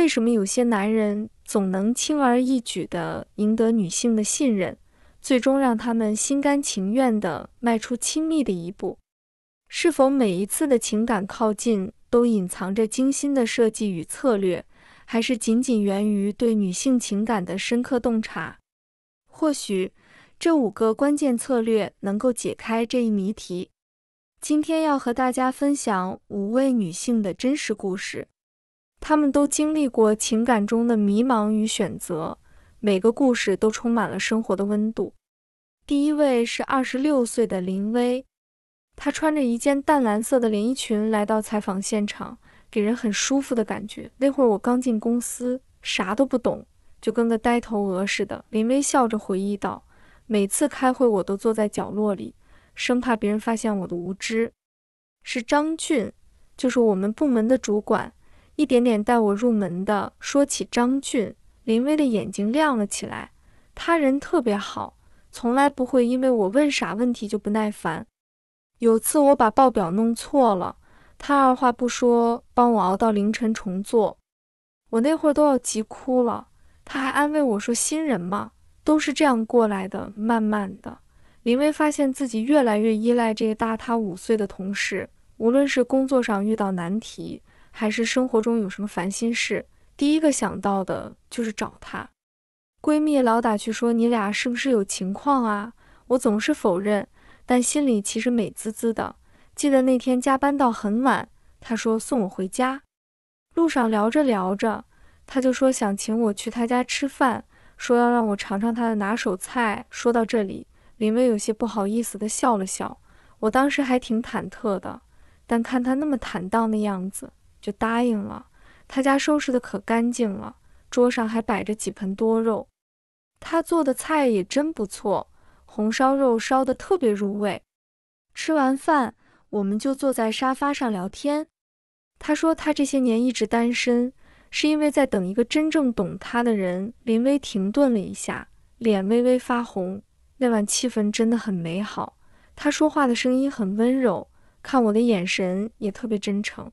为什么有些男人总能轻而易举地赢得女性的信任，最终让他们心甘情愿地迈出亲密的一步？是否每一次的情感靠近都隐藏着精心的设计与策略，还是仅仅源于对女性情感的深刻洞察？或许这五个关键策略能够解开这一谜题。今天要和大家分享五位女性的真实故事。他们都经历过情感中的迷茫与选择，每个故事都充满了生活的温度。第一位是二十六岁的林薇，她穿着一件淡蓝色的连衣裙来到采访现场，给人很舒服的感觉。那会儿我刚进公司，啥都不懂，就跟个呆头鹅似的。林薇笑着回忆道：“每次开会，我都坐在角落里，生怕别人发现我的无知。”是张俊，就是我们部门的主管。一点点带我入门的，说起张俊，林薇的眼睛亮了起来。他人特别好，从来不会因为我问啥问题就不耐烦。有次我把报表弄错了，他二话不说帮我熬到凌晨重做，我那会儿都要急哭了。他还安慰我说：“新人嘛，都是这样过来的，慢慢的。”林薇发现自己越来越依赖这个大他五岁的同事，无论是工作上遇到难题。还是生活中有什么烦心事，第一个想到的就是找她。闺蜜老打趣说：“你俩是不是有情况啊？”我总是否认，但心里其实美滋滋的。记得那天加班到很晚，她说送我回家，路上聊着聊着，她就说想请我去她家吃饭，说要让我尝尝她的拿手菜。说到这里，林薇有些不好意思的笑了笑。我当时还挺忐忑的，但看她那么坦荡的样子。就答应了。他家收拾的可干净了，桌上还摆着几盆多肉。他做的菜也真不错，红烧肉烧得特别入味。吃完饭，我们就坐在沙发上聊天。他说他这些年一直单身，是因为在等一个真正懂他的人。林薇停顿了一下，脸微微发红。那晚气氛真的很美好，他说话的声音很温柔，看我的眼神也特别真诚。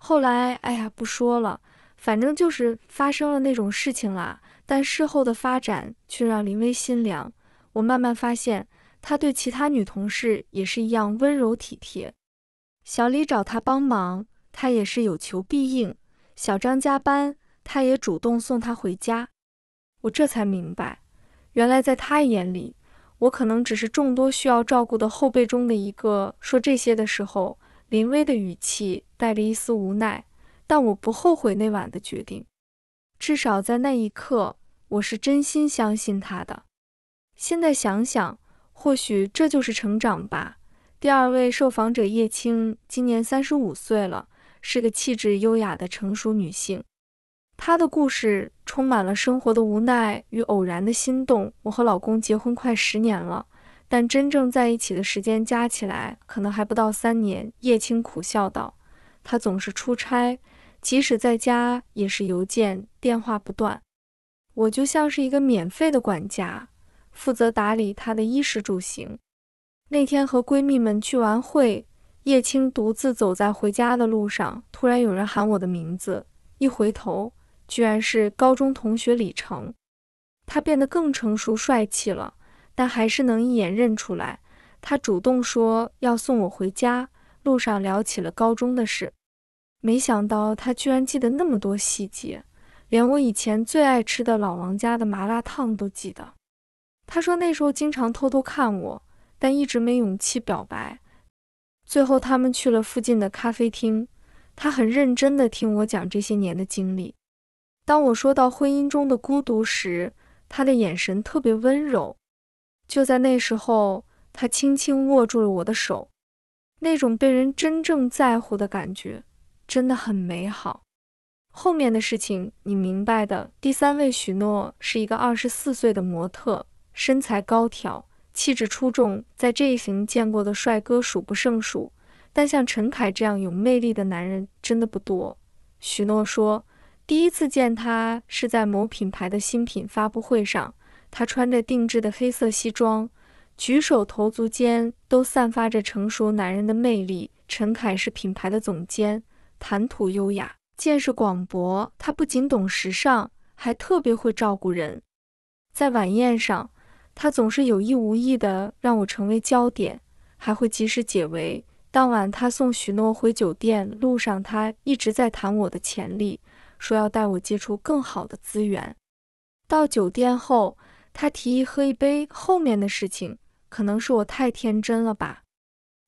后来，哎呀，不说了，反正就是发生了那种事情啦。但事后的发展却让林薇心凉。我慢慢发现，他对其他女同事也是一样温柔体贴。小李找他帮忙，他也是有求必应；小张加班，他也主动送他回家。我这才明白，原来在他眼里，我可能只是众多需要照顾的后辈中的一个。说这些的时候。林威的语气带着一丝无奈，但我不后悔那晚的决定。至少在那一刻，我是真心相信他的。现在想想，或许这就是成长吧。第二位受访者叶青，今年三十五岁了，是个气质优雅的成熟女性。她的故事充满了生活的无奈与偶然的心动。我和老公结婚快十年了。但真正在一起的时间加起来，可能还不到三年。叶青苦笑道：“他总是出差，即使在家也是邮件、电话不断。我就像是一个免费的管家，负责打理他的衣食住行。”那天和闺蜜们聚完会，叶青独自走在回家的路上，突然有人喊我的名字。一回头，居然是高中同学李成。他变得更成熟、帅气了。但还是能一眼认出来。他主动说要送我回家，路上聊起了高中的事。没想到他居然记得那么多细节，连我以前最爱吃的老王家的麻辣烫都记得。他说那时候经常偷偷看我，但一直没勇气表白。最后他们去了附近的咖啡厅，他很认真地听我讲这些年的经历。当我说到婚姻中的孤独时，他的眼神特别温柔。就在那时候，他轻轻握住了我的手，那种被人真正在乎的感觉真的很美好。后面的事情你明白的。第三位许诺是一个二十四岁的模特，身材高挑，气质出众，在这一行见过的帅哥数不胜数，但像陈凯这样有魅力的男人真的不多。许诺说，第一次见他是在某品牌的新品发布会上。他穿着定制的黑色西装，举手投足间都散发着成熟男人的魅力。陈凯是品牌的总监，谈吐优雅，见识广博。他不仅懂时尚，还特别会照顾人。在晚宴上，他总是有意无意的让我成为焦点，还会及时解围。当晚，他送许诺回酒店，路上他一直在谈我的潜力，说要带我接触更好的资源。到酒店后。他提议喝一杯，后面的事情可能是我太天真了吧。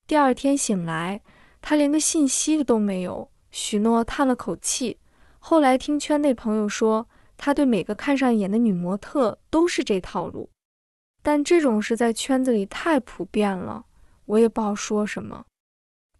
第二天醒来，他连个信息都没有。许诺叹了口气。后来听圈内朋友说，他对每个看上眼的女模特都是这套路。但这种事在圈子里太普遍了，我也不好说什么。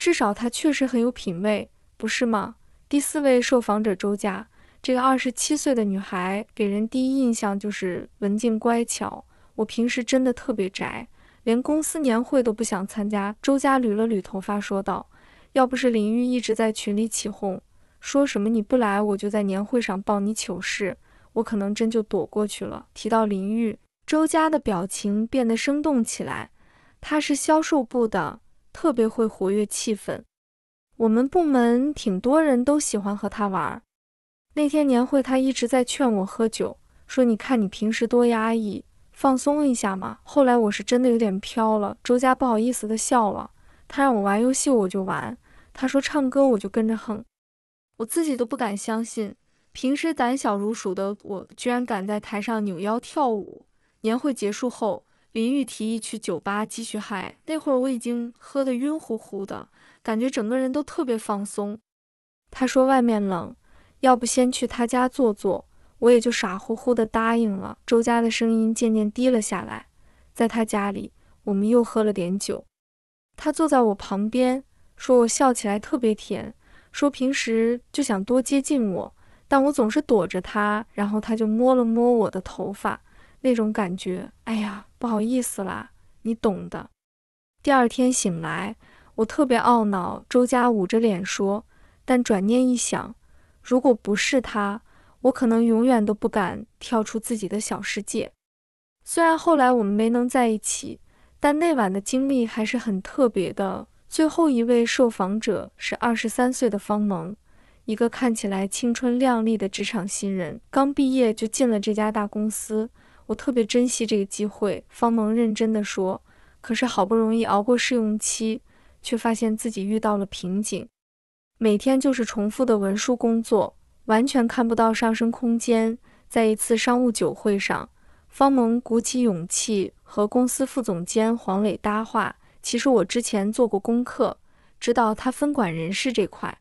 至少他确实很有品味，不是吗？第四位受访者周佳。这个二十七岁的女孩给人第一印象就是文静乖巧。我平时真的特别宅，连公司年会都不想参加。周家捋了捋头发，说道：“要不是林玉一直在群里起哄，说什么你不来我就在年会上爆你糗事，我可能真就躲过去了。”提到林玉，周家的表情变得生动起来。他是销售部的，特别会活跃气氛，我们部门挺多人都喜欢和他玩。那天年会，他一直在劝我喝酒，说你看你平时多压抑，放松一下嘛。后来我是真的有点飘了。周家不好意思的笑了，他让我玩游戏我就玩，他说唱歌我就跟着哼。我自己都不敢相信，平时胆小如鼠的我，居然敢在台上扭腰跳舞。年会结束后，林玉提议去酒吧继续嗨。那会儿我已经喝得晕乎乎的，感觉整个人都特别放松。他说外面冷。要不先去他家坐坐，我也就傻乎乎的答应了。周家的声音渐渐低了下来，在他家里，我们又喝了点酒。他坐在我旁边，说我笑起来特别甜，说平时就想多接近我，但我总是躲着他。然后他就摸了摸我的头发，那种感觉，哎呀，不好意思啦，你懂的。第二天醒来，我特别懊恼。周家捂着脸说，但转念一想。如果不是他，我可能永远都不敢跳出自己的小世界。虽然后来我们没能在一起，但那晚的经历还是很特别的。最后一位受访者是二十三岁的方萌，一个看起来青春靓丽的职场新人，刚毕业就进了这家大公司，我特别珍惜这个机会。方萌认真地说：“可是好不容易熬过试用期，却发现自己遇到了瓶颈。”每天就是重复的文书工作，完全看不到上升空间。在一次商务酒会上，方蒙鼓起勇气和公司副总监黄磊搭话。其实我之前做过功课，知道他分管人事这块。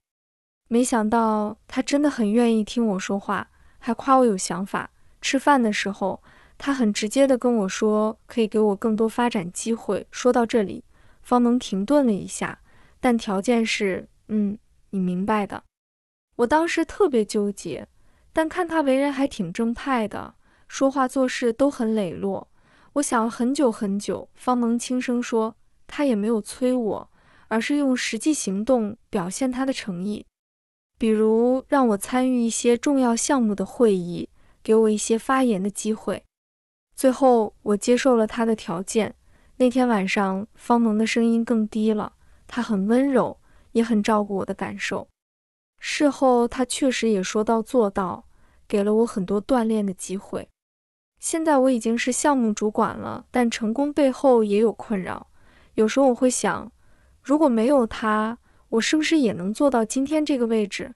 没想到他真的很愿意听我说话，还夸我有想法。吃饭的时候，他很直接的跟我说，可以给我更多发展机会。说到这里，方蒙停顿了一下，但条件是，嗯。你明白的。我当时特别纠结，但看他为人还挺正派的，说话做事都很磊落。我想了很久很久。方能轻声说，他也没有催我，而是用实际行动表现他的诚意，比如让我参与一些重要项目的会议，给我一些发言的机会。最后，我接受了他的条件。那天晚上，方能的声音更低了，他很温柔。也很照顾我的感受。事后，他确实也说到做到，给了我很多锻炼的机会。现在我已经是项目主管了，但成功背后也有困扰。有时候我会想，如果没有他，我是不是也能做到今天这个位置？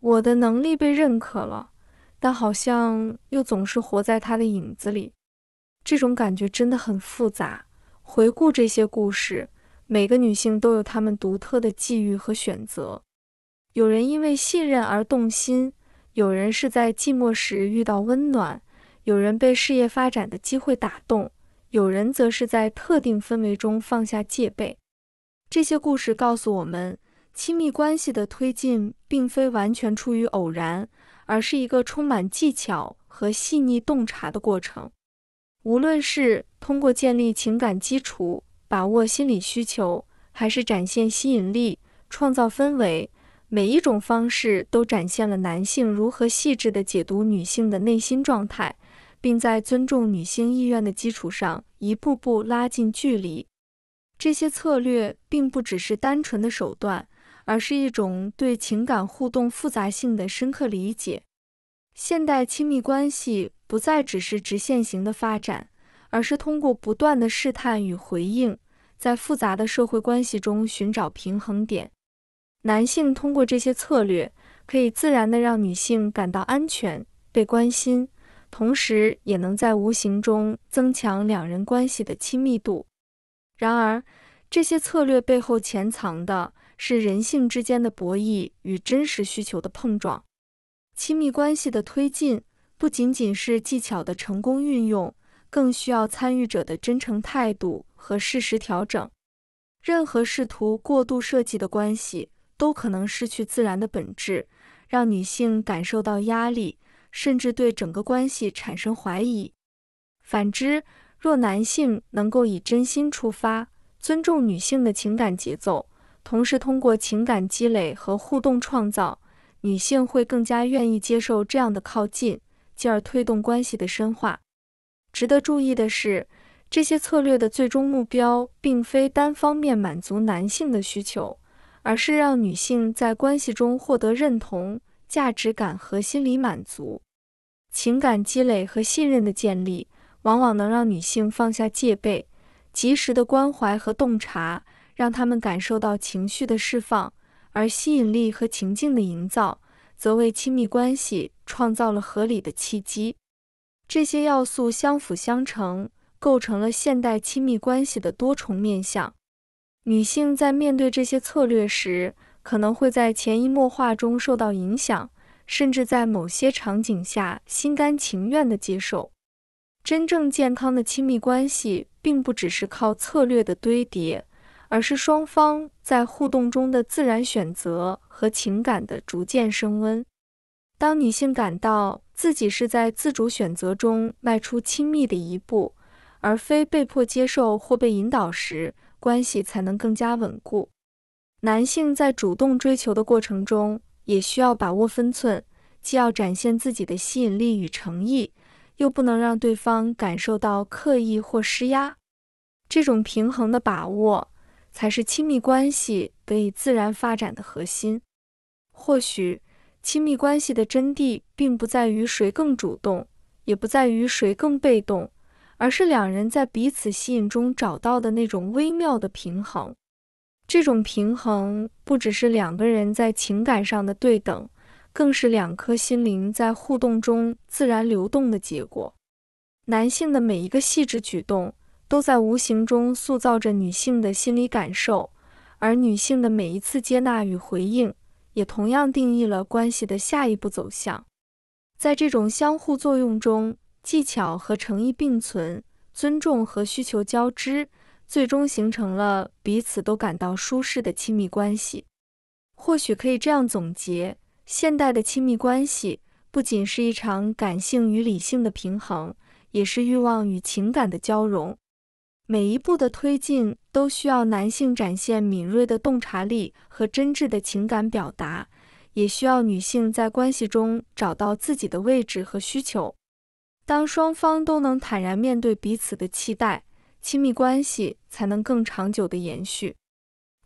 我的能力被认可了，但好像又总是活在他的影子里。这种感觉真的很复杂。回顾这些故事。每个女性都有她们独特的际遇和选择。有人因为信任而动心，有人是在寂寞时遇到温暖，有人被事业发展的机会打动，有人则是在特定氛围中放下戒备。这些故事告诉我们，亲密关系的推进并非完全出于偶然，而是一个充满技巧和细腻洞察的过程。无论是通过建立情感基础，把握心理需求，还是展现吸引力、创造氛围，每一种方式都展现了男性如何细致地解读女性的内心状态，并在尊重女性意愿的基础上，一步步拉近距离。这些策略并不只是单纯的手段，而是一种对情感互动复杂性的深刻理解。现代亲密关系不再只是直线型的发展。而是通过不断的试探与回应，在复杂的社会关系中寻找平衡点。男性通过这些策略，可以自然地让女性感到安全、被关心，同时也能在无形中增强两人关系的亲密度。然而，这些策略背后潜藏的是人性之间的博弈与真实需求的碰撞。亲密关系的推进，不仅仅是技巧的成功运用。更需要参与者的真诚态度和适时调整。任何试图过度设计的关系都可能失去自然的本质，让女性感受到压力，甚至对整个关系产生怀疑。反之，若男性能够以真心出发，尊重女性的情感节奏，同时通过情感积累和互动创造，女性会更加愿意接受这样的靠近，进而推动关系的深化。值得注意的是，这些策略的最终目标并非单方面满足男性的需求，而是让女性在关系中获得认同、价值感和心理满足。情感积累和信任的建立，往往能让女性放下戒备；及时的关怀和洞察，让她们感受到情绪的释放；而吸引力和情境的营造，则为亲密关系创造了合理的契机。这些要素相辅相成，构成了现代亲密关系的多重面相。女性在面对这些策略时，可能会在潜移默化中受到影响，甚至在某些场景下心甘情愿地接受。真正健康的亲密关系，并不只是靠策略的堆叠，而是双方在互动中的自然选择和情感的逐渐升温。当女性感到自己是在自主选择中迈出亲密的一步，而非被迫接受或被引导时，关系才能更加稳固。男性在主动追求的过程中，也需要把握分寸，既要展现自己的吸引力与诚意，又不能让对方感受到刻意或施压。这种平衡的把握，才是亲密关系得以自然发展的核心。或许。亲密关系的真谛，并不在于谁更主动，也不在于谁更被动，而是两人在彼此吸引中找到的那种微妙的平衡。这种平衡不只是两个人在情感上的对等，更是两颗心灵在互动中自然流动的结果。男性的每一个细致举动，都在无形中塑造着女性的心理感受，而女性的每一次接纳与回应。也同样定义了关系的下一步走向。在这种相互作用中，技巧和诚意并存，尊重和需求交织，最终形成了彼此都感到舒适的亲密关系。或许可以这样总结：现代的亲密关系不仅是一场感性与理性的平衡，也是欲望与情感的交融。每一步的推进都需要男性展现敏锐的洞察力和真挚的情感表达，也需要女性在关系中找到自己的位置和需求。当双方都能坦然面对彼此的期待，亲密关系才能更长久的延续。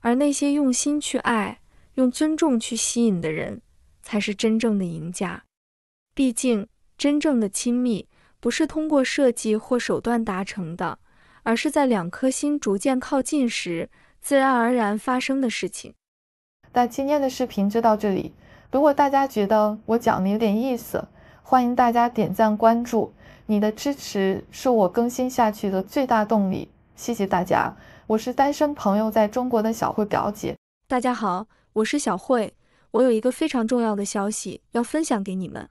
而那些用心去爱、用尊重去吸引的人，才是真正的赢家。毕竟，真正的亲密不是通过设计或手段达成的。而是在两颗心逐渐靠近时，自然而然发生的事情。那今天的视频就到这里。如果大家觉得我讲的有点意思，欢迎大家点赞关注，你的支持是我更新下去的最大动力。谢谢大家，我是单身朋友在中国的小慧表姐。大家好，我是小慧，我有一个非常重要的消息要分享给你们。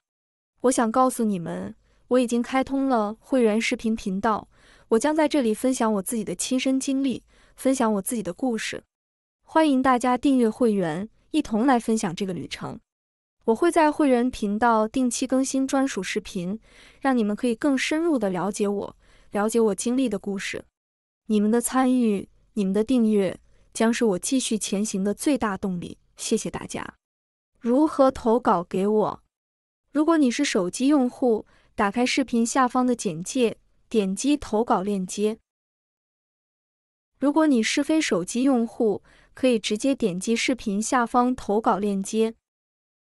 我想告诉你们，我已经开通了会员视频频道。我将在这里分享我自己的亲身经历，分享我自己的故事。欢迎大家订阅会员，一同来分享这个旅程。我会在会员频道定期更新专属视频，让你们可以更深入的了解我，了解我经历的故事。你们的参与，你们的订阅，将是我继续前行的最大动力。谢谢大家。如何投稿给我？如果你是手机用户，打开视频下方的简介。点击投稿链接。如果你是非手机用户，可以直接点击视频下方投稿链接。